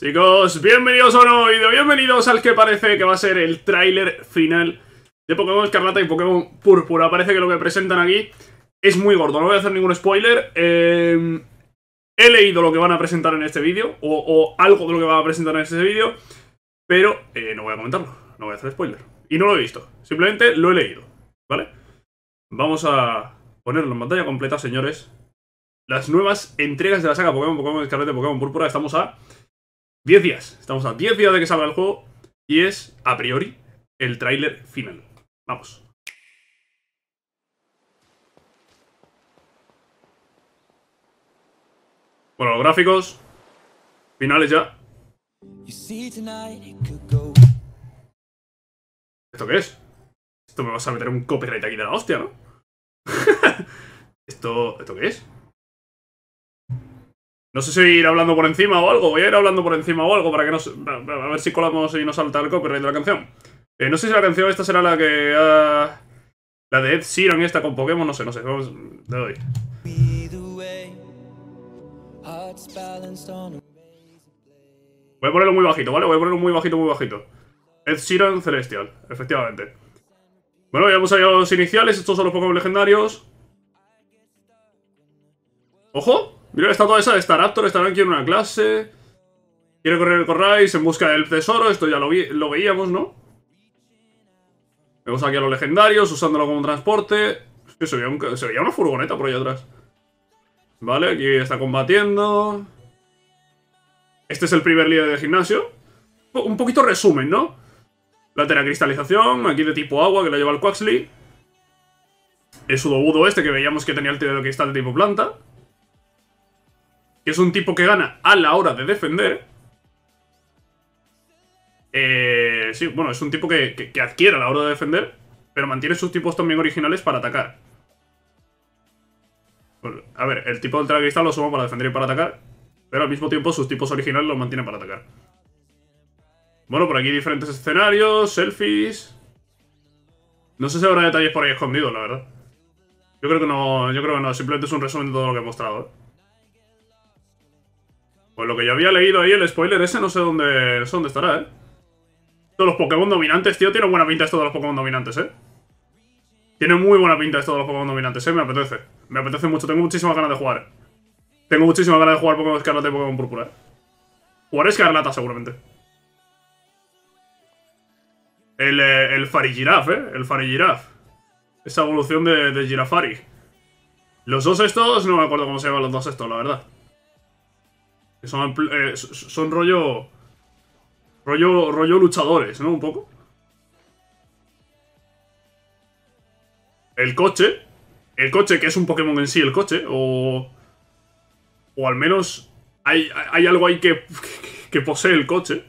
Chicos, bienvenidos a un nuevo vídeo, bienvenidos al que parece que va a ser el tráiler final de Pokémon Escarlata y Pokémon Púrpura. Parece que lo que presentan aquí es muy gordo, no voy a hacer ningún spoiler. Eh, he leído lo que van a presentar en este vídeo, o, algo de lo que van a presentar en este vídeo, pero eh, no voy a comentarlo, no voy a hacer spoiler. Y no lo he visto, simplemente lo he leído, ¿vale? Vamos a ponerlo en pantalla completa, señores. Las nuevas entregas de la saga Pokémon, Pokémon Escarlata y Pokémon Púrpura, estamos a... 10 días. Estamos a 10 días de que salga el juego y es, a priori, el tráiler final. Vamos. Bueno, los gráficos. Finales ya. ¿Esto qué es? Esto me vas a meter un copyright aquí de la hostia, ¿no? ¿Esto, ¿Esto qué es? No sé si ir hablando por encima o algo. Voy a ir hablando por encima o algo para que nos... A ver si colamos y nos salta el copyright de la canción. Eh, no sé si la canción esta será la que... la de Ed Sheeran esta con Pokémon, no sé, no sé. Vamos, le doy. Voy a ponerlo muy bajito, ¿vale? Voy a ponerlo muy bajito, muy bajito. Ed Sheeran Celestial, efectivamente. Bueno, ya hemos salido los iniciales. Estos son los Pokémon legendarios. ¡Ojo! Mira está toda esa de Staraptor, estarán aquí en una clase. Quiere correr el Corrais en busca del tesoro, esto ya lo, veíamos, ¿no? Vemos aquí a los legendarios usándolo como transporte. Es se veía, una furgoneta por ahí atrás. Vale, aquí está combatiendo. Este es el primer líder de gimnasio. Oh, un poquito resumen, ¿no? La cristalización, aquí de tipo agua, que la lleva el Quaxley. El sudobudo este, que veíamos que tenía el tío de cristal de tipo planta es un tipo que gana a la hora de defender. Eh, sí, bueno, es un tipo que, que, adquiere a la hora de defender, pero mantiene sus tipos también originales para atacar. Pues, a ver, el tipo del está lo suma para defender y para atacar, pero al mismo tiempo sus tipos originales los mantiene para atacar. Bueno, por aquí diferentes escenarios, selfies... No sé si habrá detalles por ahí escondidos, la verdad. Yo creo que no, yo creo que no, simplemente es un resumen de todo lo que he mostrado. ¿eh? Pues lo que yo había leído ahí, el spoiler ese, no sé dónde, dónde estará, ¿eh? Todos los Pokémon dominantes, tío, tiene buena pinta esto de los Pokémon dominantes, ¿eh? Tiene muy buena pinta esto de los Pokémon dominantes, ¿eh? Me apetece. Me apetece mucho, tengo muchísimas ganas de jugar. Tengo muchísimas ganas de jugar Pokémon Escarlata y Pokémon Púrpura, ¿eh? Jugaré Escarlata, seguramente. El, eh, el Farigiraf, ¿eh? El Farigiraf. Esa evolución de, de Girafari. Los dos estos, no me acuerdo cómo se llaman los dos estos, la verdad. Son, eh, son rollo, rollo. Rollo luchadores, ¿no? Un poco. El coche. El coche, que es un Pokémon en sí, el coche. O. O al menos. Hay, algo ahí que, posee el coche.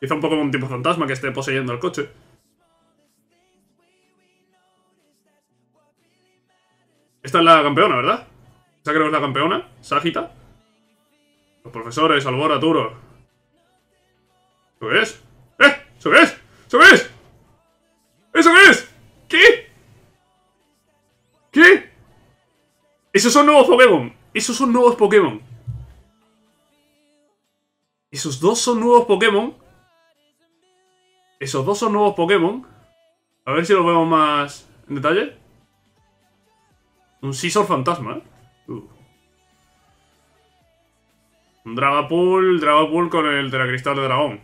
Quizá un Pokémon tipo fantasma que esté poseyendo el coche. Esta es la campeona, ¿verdad? Esa creo que es la campeona, Sagita. Los profesores, Albor, Arturo. ¿Eso qué es? ¿Eh? ¿Eso qué es? ¿Eso qué es? ¿Eso qué es? ¿Qué? ¿Qué? Esos son nuevos Pokémon. Esos son nuevos Pokémon. Esos dos son nuevos Pokémon. Esos dos son nuevos Pokémon. A ver si los vemos más en detalle. Un Scizor fantasma, ¿eh? Uh. Dragapool, Dragapool con el Teracristal de Dragón.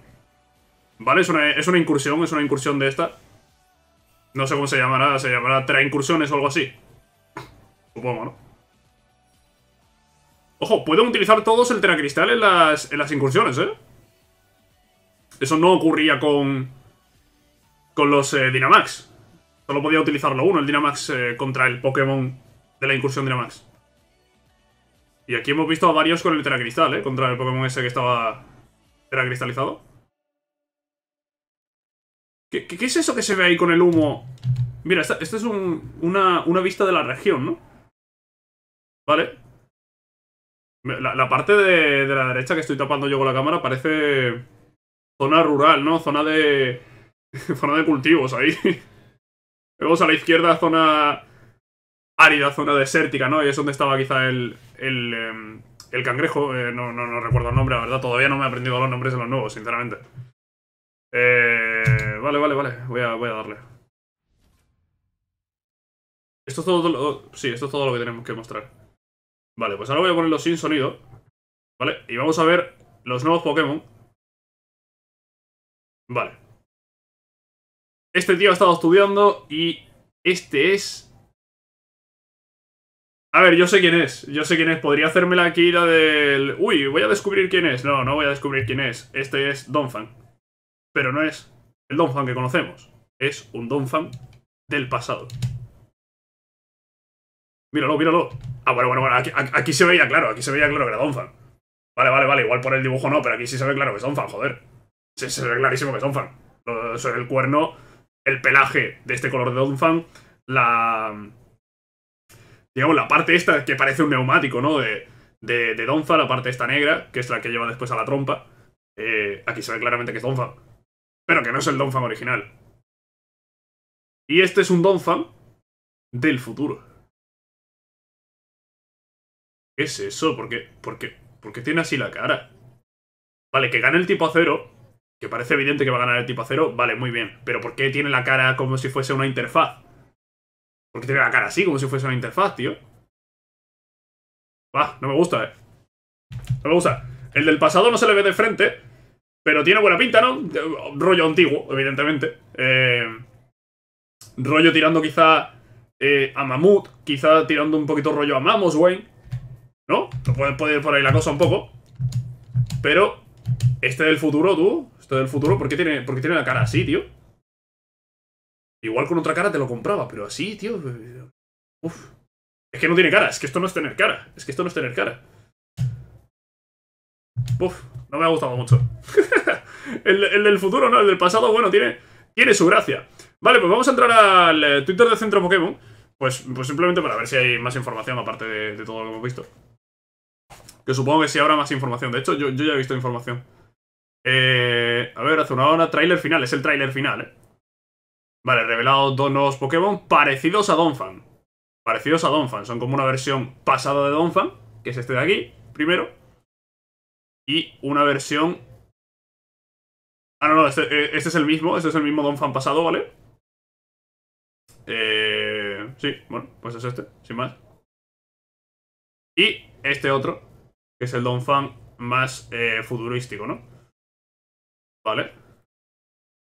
¿Vale? Es una, incursión, es una incursión de esta. No sé cómo se llamará, se llamará tres Incursiones o algo así. Supongo, ¿no? Ojo, pueden utilizar todos el Teracristal en las, incursiones, ¿eh? Eso no ocurría con... Con los eh, Dynamax. Solo podía utilizarlo uno, el Dynamax eh, contra el Pokémon de la incursión Dynamax. Y aquí hemos visto a varios con el Teracristal, ¿eh? Contra el Pokémon ese que estaba Teracristalizado. ¿Qué, qué, es eso que se ve ahí con el humo? Mira, esta, es una, vista de la región, ¿no? Vale. La, parte de, la derecha que estoy tapando yo con la cámara parece zona rural, ¿no? Zona de... zona de cultivos ahí. Vemos a la izquierda zona árida, zona desértica, ¿no? Y es donde estaba quizá el, el, em, el cangrejo, eh, no, no, no, recuerdo el nombre, la verdad, todavía no me he aprendido los nombres de los nuevos, sinceramente. Eh, vale, vale, vale, voy a, voy a darle. Esto es todo, sí, esto es todo lo que tenemos que mostrar. Vale, pues ahora voy a ponerlo sin sonido, ¿vale? Y vamos a ver los nuevos Pokémon. Vale. Este tío ha estado estudiando y este es a ver, yo sé quién es, yo sé quién es. Podría hacérmela aquí la del... Uy, voy a descubrir quién es. No, no voy a descubrir quién es. Este es Donphan. Pero no es el Donfan que conocemos. Es un Donphan del pasado. Míralo, míralo. Ah, bueno, bueno, bueno. Aquí, se veía claro, aquí se veía claro que era Donfan. Vale, vale, vale. Igual por el dibujo no, pero aquí sí se ve claro que es Donfan, joder. Sí, se ve clarísimo que es Donphan. Sobre el cuerno, el pelaje de este color de Donphan, la digamos, la parte esta que parece un neumático, ¿no? De, de, Donza, la parte esta negra, que es la que lleva después a la trompa. Eh, aquí se ve claramente que es Donphan, pero que no es el Donphan original. Y este es un Donphan del futuro. ¿Qué es eso? ¿Por qué? ¿Por tiene así la cara? Vale, que gane el tipo acero. que parece evidente que va a ganar el tipo a cero, vale, muy bien. Pero ¿por qué tiene la cara como si fuese una interfaz? Porque tiene la cara así, como si fuese una interfaz, tío. Bah, no me gusta, eh. No me gusta. El del pasado no se le ve de frente, pero tiene buena pinta, ¿no? Rollo antiguo, evidentemente. Eh, rollo tirando quizá eh, a Mamut, quizá tirando un poquito rollo a Mamos, Wayne. ¿No? No puede, ir por ahí la cosa un poco. Pero este del futuro, tú. Este del futuro, tiene, por qué tiene la cara así, tío? Igual con otra cara te lo compraba, pero así, tío. Eh, uf. Es que no tiene cara, es que esto no es tener cara. Es que esto no es tener cara. Uf, no me ha gustado mucho. el, del futuro, no, el del pasado, bueno, tiene, tiene su gracia. Vale, pues vamos a entrar al eh, Twitter de Centro Pokémon. Pues, pues simplemente para ver si hay más información aparte de, todo lo que hemos visto. Que supongo que sí habrá más información. De hecho, yo, yo ya he visto información. Eh, a ver, hace una hora, tráiler final. Es el tráiler final, ¿eh? Vale, revelado dos nuevos Pokémon parecidos a Donphan. Parecidos a Donphan, son como una versión pasada de Donphan, que es este de aquí, primero. Y una versión... Ah, no, no, este, eh, este es el mismo, este es el mismo Donphan pasado, ¿vale? Eh, sí, bueno, pues es este, sin más. Y este otro, que es el Donphan más eh, futurístico, ¿no? Vale.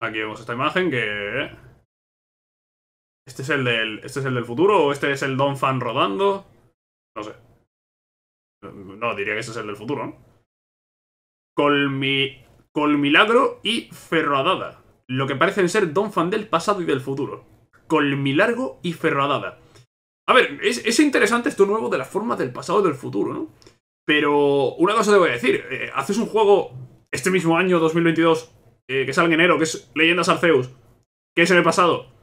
Aquí vemos esta imagen que ¿Este es, el del, ¿Este es el del futuro o este es el Don Fan rodando? No sé. No, diría que ese es el del futuro, ¿no? Colmi, Colmilagro y Ferroadada. Lo que parecen ser Don Fan del pasado y del futuro. Colmilargo y Ferroadada. A ver, es, interesante esto nuevo de la forma del pasado y del futuro, ¿no? Pero una cosa te voy a decir. Eh, haces un juego este mismo año, 2022, eh, que sale en enero, que es Leyendas Arceus, ¿Qué es en el pasado,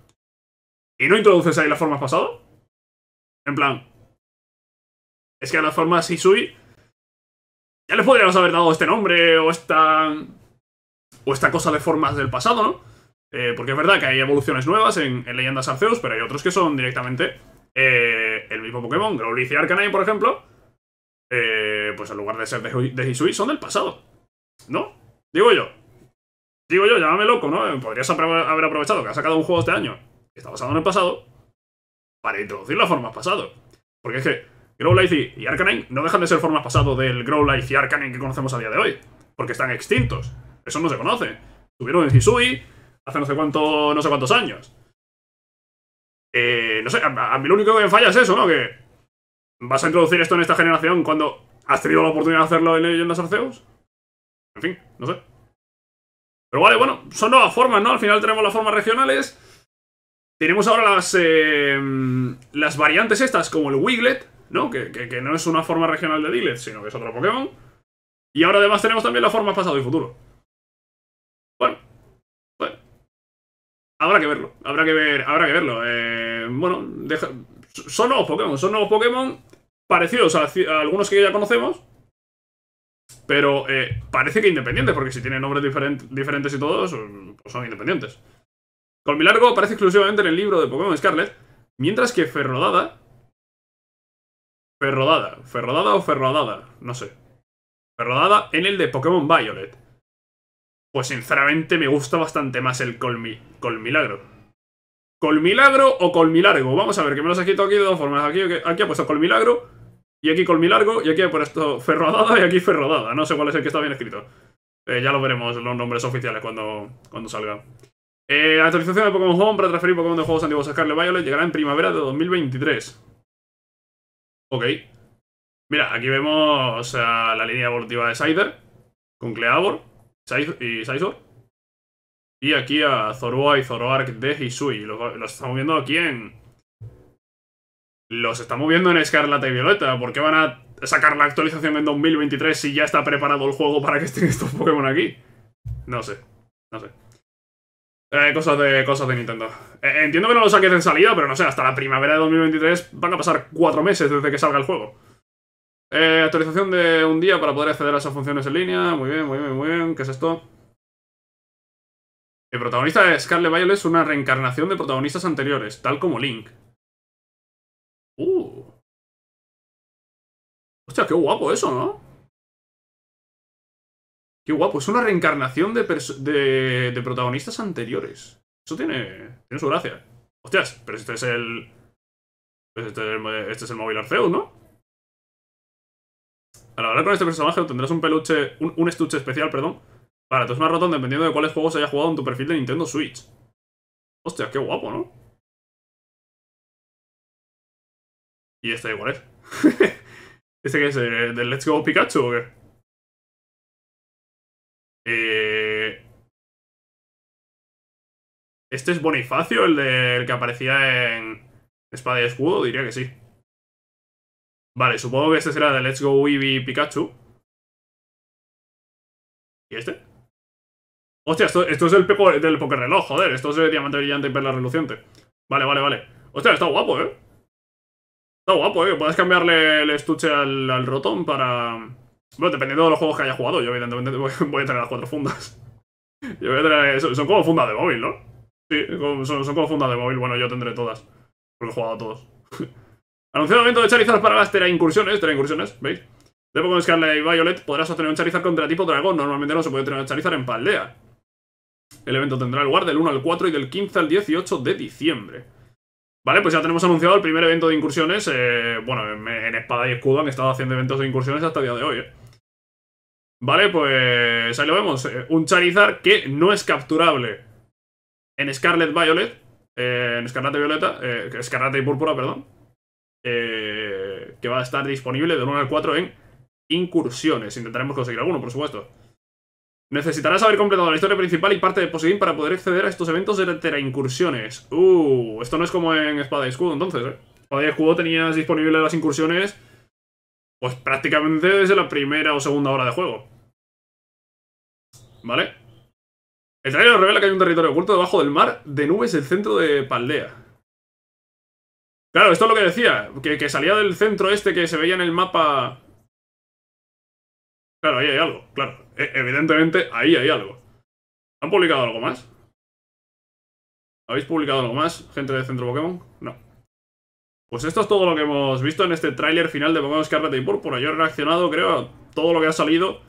¿Y no introduces ahí las formas pasado? En plan. Es que a las formas Hisui. Ya les podríamos haber dado este nombre o esta. O esta cosa de formas del pasado, ¿no? Eh, porque es verdad que hay evoluciones nuevas en, Leyendas Arceus, pero hay otros que son directamente eh, el mismo Pokémon. Growlithe y Arcanine, por ejemplo, eh, pues en lugar de ser de, Hisui, son del pasado. ¿No? Digo yo. Digo yo, llámame loco, ¿no? Podrías haber aprovechado que ha sacado un juego este año está basado en el pasado, para introducir las formas pasado. Porque es que Growlithe y Arcanine no dejan de ser formas pasado del Growlithe y Arcanine que conocemos a día de hoy, porque están extintos. Eso no se conoce. Estuvieron en Hisui hace no sé, cuánto, no sé cuántos años. Eh, no sé, a, mí lo único que me falla es eso, ¿no? Que vas a introducir esto en esta generación cuando has tenido la oportunidad de hacerlo en Leyendas Arceus. En fin, no sé. Pero vale, bueno, son nuevas formas, ¿no? Al final tenemos las formas regionales tenemos ahora las, eh, las variantes estas, como el Wiglet, ¿no? Que, no es una forma regional de Diglett, sino que es otro Pokémon. Y ahora además tenemos también la forma pasado y futuro. Bueno, bueno. Habrá que verlo, habrá que, ver, habrá que verlo. Eh, bueno, son nuevos Pokémon, son nuevos Pokémon parecidos a, algunos que ya conocemos. Pero eh, parece que independientes, porque si tienen nombres diferentes y todos, pues son independientes. Colmilargo aparece exclusivamente en el libro de Pokémon Scarlet, mientras que Ferrodada... Ferrodada, Ferrodada o Ferrodada, no sé. Ferrodada en el de Pokémon Violet. Pues sinceramente me gusta bastante más el Colmi... Colmilagro. ¿Colmilagro o Colmilargo? Vamos a ver, que me los he quitado aquí de dos formas. Aquí, aquí ha puesto Colmilagro, y aquí Colmilargo, y aquí por puesto Ferrodada, y aquí Ferrodada. No sé cuál es el que está bien escrito. Eh, ya lo veremos los nombres oficiales cuando, cuando salga la eh, actualización de Pokémon Home para transferir Pokémon de juegos antiguos a Scarlet Violet llegará en primavera de 2023. Ok. Mira, aquí vemos a la línea evolutiva de Scyther con Cleavor y Scizor. Y aquí a Zorua y Zoroark de Hisui. Los, los estamos viendo aquí en... Los estamos viendo en Escarlata y Violeta. ¿Por qué van a sacar la actualización en 2023 si ya está preparado el juego para que estén estos Pokémon aquí? No sé, no sé. Eh, cosas, de, cosas de Nintendo. Eh, entiendo que no lo saques en salida, pero no sé, hasta la primavera de 2023 van a pasar cuatro meses desde que salga el juego. Eh, actualización de un día para poder acceder a esas funciones en línea. Muy bien, muy bien, muy bien. ¿Qué es esto? El protagonista de Scarlet Violet es una reencarnación de protagonistas anteriores, tal como Link. ¡Uh! Hostia, qué guapo eso, ¿no? Qué guapo, es una reencarnación de, protagonistas anteriores. Eso tiene, tiene su gracia. Hostias, pero este, pues este es el... este, es el, móvil Arceus, ¿no? Al hablar con este personaje tendrás un peluche, un, estuche especial, perdón, para tus más ratón dependiendo de cuáles juegos haya jugado en tu perfil de Nintendo Switch. Hostia, qué guapo, ¿no? Y este igual es. ¿Este que es? Eh, ¿Del Let's Go Pikachu o qué? Eh... ¿Este es Bonifacio, el, de, que aparecía en Espada y Escudo? Diría que sí. Vale, supongo que este será de Let's Go Eevee Pikachu. ¿Y este? Hostia, esto, es el del Pokerreloj, joder. Esto es de diamante brillante y perla reluciente. Vale, vale, vale. Hostia, está guapo, ¿eh? Está guapo, ¿eh? Puedes cambiarle el estuche al, al rotón para... Bueno, dependiendo de los juegos que haya jugado, yo evidentemente voy a tener las cuatro fundas. Yo voy a eh, Son como fundas de móvil, ¿no? Sí, son, como fundas de móvil. Bueno, yo tendré todas. Porque he jugado a todos. evento de Charizard para las Incursiones. Incursiones, ¿veis? De Pokémon Scarlet y Violet podrás obtener un Charizard contra tipo dragón. Normalmente no se puede tener un Charizard en Paldea. El evento tendrá lugar del 1 al 4 y del 15 al 18 de diciembre. Vale, pues ya tenemos anunciado el primer evento de incursiones. Eh, bueno, en, en, Espada y Escudo han estado haciendo eventos de incursiones hasta el día de hoy, ¿eh? Vale, pues ahí lo vemos. Eh, un Charizard que no es capturable en Scarlet Violet, eh, en Escarlata y Violeta, eh, y Púrpura, perdón, eh, que va a estar disponible de 1 al 4 en incursiones. Intentaremos conseguir alguno, por supuesto. Necesitarás haber completado la historia principal y parte de Poseidon para poder acceder a estos eventos de incursiones Uh, esto no es como en Espada y Escudo, entonces, ¿eh? Espada y Escudo tenías disponible las incursiones, pues prácticamente desde la primera o segunda hora de juego. ¿vale? El trailer nos revela que hay un territorio oculto debajo del mar de nubes el centro de Paldea. Claro, esto es lo que decía, que, que, salía del centro este que se veía en el mapa... Claro, ahí hay algo, claro. E, evidentemente, ahí hay algo. ¿Han publicado algo más? ¿Habéis publicado algo más, gente de Centro Pokémon? No. Pues esto es todo lo que hemos visto en este tráiler final de Pokémon Scarlet y Púrpura. Yo he reaccionado, creo, a todo lo que ha salido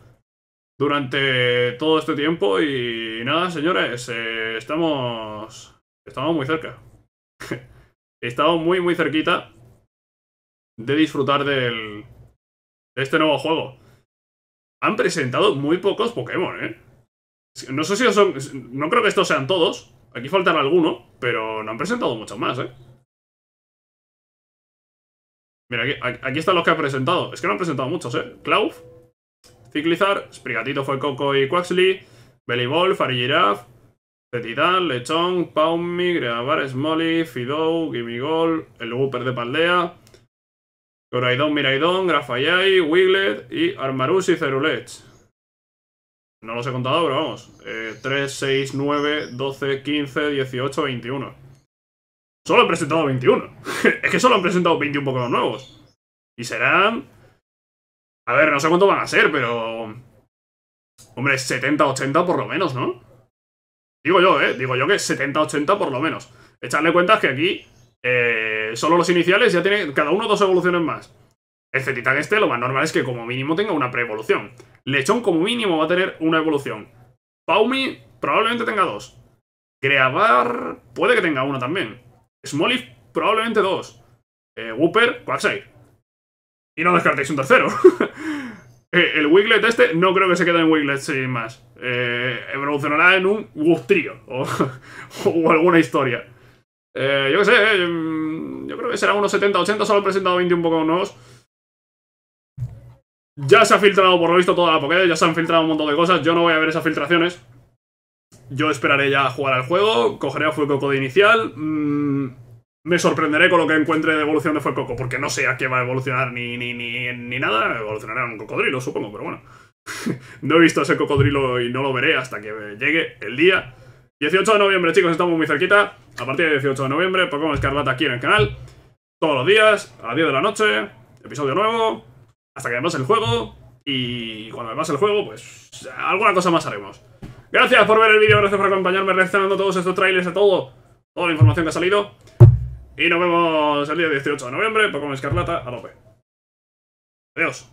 durante todo este tiempo y nada, señores, eh, estamos, estamos muy cerca. He estado muy, muy cerquita de disfrutar del, de este nuevo juego. Han presentado muy pocos Pokémon, ¿eh? No sé si son... No creo que estos sean todos. Aquí faltan alguno, pero no han presentado muchos más, ¿eh? Mira, aquí, aquí están los que ha presentado. Es que no han presentado muchos, ¿eh? Clauf, Ciclizar, Sprigatito fue Coco y Quaxley, Belibol, Farigiraf, Cetidal, Lechón, Paumi, Gravar, Smolly, Fidou, Gimigol, el Wooper de Paldea, Coraidon, Miraidón, Grafayai, Wiglet y Armarus y Cerulech. No los he contado, pero vamos. 3, 6, 9, 12, 15, 18, 21. Solo han presentado 21. es que solo han presentado 21 Pokémon nuevos. Y serán a ver, no sé cuánto van a ser, pero... Hombre, 70-80 por lo menos, ¿no? Digo yo, ¿eh? Digo yo que 70-80 por lo menos. Echarle cuentas que aquí eh, solo los iniciales ya tienen cada uno dos evoluciones más. El este lo más normal es que como mínimo tenga una pre-evolución. Lechón como mínimo va a tener una evolución. Paumi probablemente tenga dos. Greabar puede que tenga uno también. Smoliv probablemente dos. Eh, Wooper, Y no descartéis un tercero. Eh, el Wiglet este no creo que se quede en Wiglet sin más. Eh, evolucionará en un Gustrío o, o alguna historia. Eh, yo qué sé, mm, yo creo que será unos 70-80, solo he presentado 21 poco nuevos. Ya se ha filtrado, por lo visto, toda la Pokédex, ya se han filtrado un montón de cosas. Yo no voy a ver esas filtraciones. Yo esperaré ya a jugar al juego, cogeré a fuego Code inicial. Mmm, me sorprenderé con lo que encuentre de evolución de Fuecoco, porque no sé a qué va a evolucionar ni, ni, ni, ni nada. Evolucionará un cocodrilo, supongo, pero bueno. no he visto ese cocodrilo y no lo veré hasta que llegue el día. 18 de noviembre, chicos, estamos muy cerquita. A partir de 18 de noviembre, Pokémon Escarlata aquí en el canal. Todos los días, a las 10 de la noche, episodio nuevo, hasta que me el juego. Y cuando me el juego, pues alguna cosa más haremos. Gracias por ver el vídeo, gracias por acompañarme reaccionando todos estos trailers de todo, toda la información que ha salido. Y nos vemos el día 18 de noviembre, Pokémon Escarlata, a tope. Adiós.